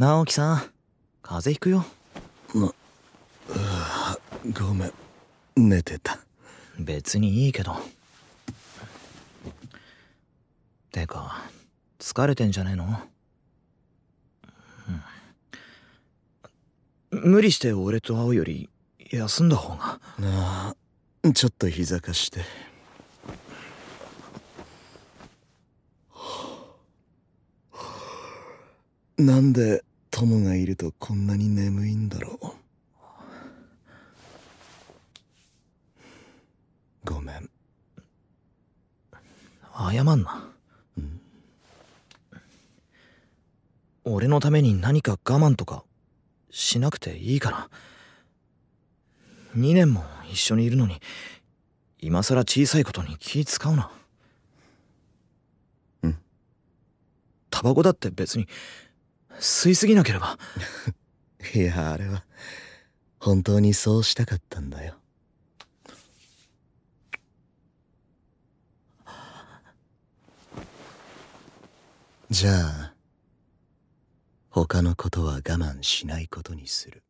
直樹さん風邪ひくよなごめん寝てた別にいいけどてか疲れてんじゃねえの、うん、無理して俺と会うより休んだ方がなあちょっと膝かしてなんで友がいるとこんなに眠いんだろうごめん謝んな、うん、俺のために何か我慢とかしなくていいから2年も一緒にいるのに今さら小さいことに気使うなうんタバコだって別に吸いすぎなければ いやあれは本当にそうしたかったんだよじゃあ他のことは我慢しないことにする。